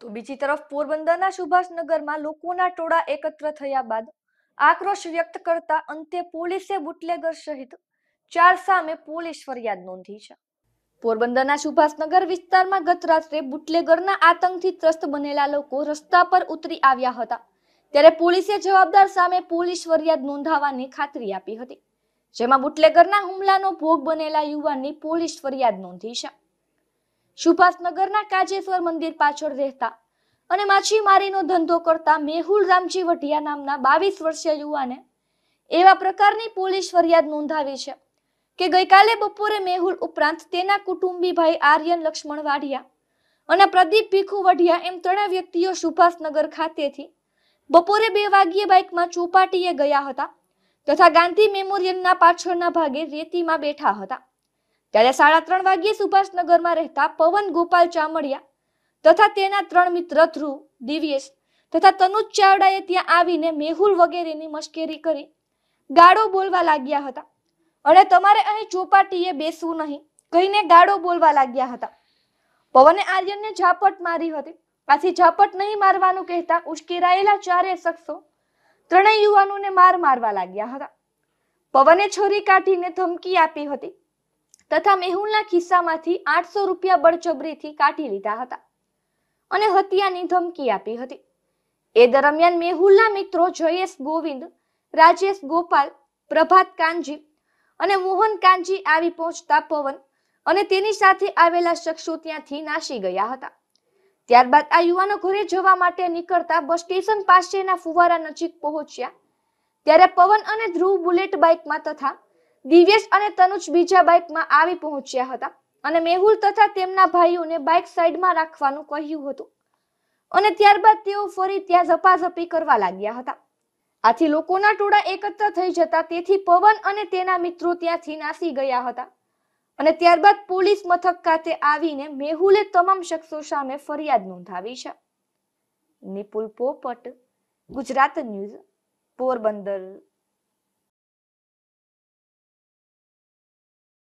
તો બીજી તરફ પોરબંદરના સુભાષનગરમાં લોકોના ટોળા એકત્ર થયા બાદ આક્રોશ વ્યક્ત કરતા અંતે પોલીસે બુટલેગર સહિત ચાર સામે પોલીસ ફરિયાદ નોંધી છે પોરબંદરના સુભાષનગર વિસ્તારમાં ગત રાત્રે બુટલેગરના આતંકથી ત્રસ્ત બનેલા લોકો રસ્તા પર ઉતરી આવ્યા હતા ત્યારે પોલીસે જવાબદાર સામે પોલીસ ફરિયાદ નોંધાવવાની ખાતરી આપી હતી જેમાં બુટલેગરના હુમલાનો ભોગ બનેલા યુવાનની પોલીસ ફરિયાદ નોંધી છે સુભાષનગરના કાજેશ્વર મંદિર પાછળ રહેતા અને માછીમારીનો ધંધો કરતા મેહુલ રામજી વઢિયા નામના બાવીસ વર્ષીય યુવાને એવા પ્રકારની પોલીસ ફરિયાદ નોંધાવી છે કે ગઈકાલે બપોરે મેહુલ ઉપરાંત તેના કુટુંબી ભાઈ આર્યન લક્ષ્મણ વાઢિયા અને પ્રદીપ ભીખુ વઢિયા એમ ત્રણે વ્યક્તિઓ સુભાષનગર ખાતેથી બપોરે બે વાગ્યે બાઇકમાં ચોપાટીએ ગયા હતા તથા ગાંધી મેમોરિયલના પાછળના ભાગે રેતીમાં બેઠા હતા ત્યારે સાડા ત્રણ વાગ્યે સુભાષનગરમાં રહેતા પવન ગોપાલ ચામડિયા તથા તેના ત્રણ મિત્ર ધ્રુવ દિવ્યેશ તથા તનુજ ચાવડાએ ત્યાં આવીને મેહુલ વગેરેની મશ્કેરી કરી ગાડો બોલવા લાગ્યા હતા અને તમારે અહીં ચોપાટીએ બેસવું નહીં કહીને ગાળો બોલવા લાગ્યા હતા પવને આર્યનને ઝાપટ મારી હતી પાછી ઝાપટ નહીં મારવાનું કહેતા ઉશ્કેરાયેલા ચારે શખ્સો ત્રણેય યુવાનોને માર મારવા લાગ્યા હતા પવને છોરી કાઢીને ધમકી આપી હતી તથા મેહુલના ખિસ્સામાંથી આઠસો રૂપિયા બળજબરીથી કાઢી લીધા હતા અને હત્યાની ધમકી આપી હતી એ દરમિયાન મેહુલના મિત્રો જયેશ ગોવિંદ રાજેશ ગોપાલ પ્રભાત કાનજી અને મોહન કાનજી આવી પહોંચતા પવન અને તેની સાથે આવેલા શખ્સો ત્યાંથી નાસી ગયા હતા ત્યારબાદ આ યુવાનો ઘરે જવા માટે નીકળતા બસ સ્ટેશન પાસેના ફુવારા નજીક પહોંચ્યા ત્યારે પવન અને ધ્રુવ બુલેટ બાઇકમાં તથા દિવ્યેશ અને તનુજ બીજા બાઇકમાં આવી પહોંચ્યા હતા અને મેહુલ તથા તેમના ભાઈઓને બાઇક સાઈડમાં રાખવાનું કહ્યું હતું અને ત્યારબાદ તેઓ ફરી ત્યાં ઝપાઝપી કરવા લાગ્યા હતા આથી લોકોના ટોળા એકત્ર થઈ જતા તેથી પવન અને તેના મિત્રો ત્યાંથી નાસી ગયા હતા અને ત્યારબાદ પોલીસ મથક ખાતે આવીને મેહુલે તમામ શખ્સો સામે ફરિયાદ નોંધાવી છે નિપુલ પોપટ ગુજરાત ન્યૂઝ પોરબંદર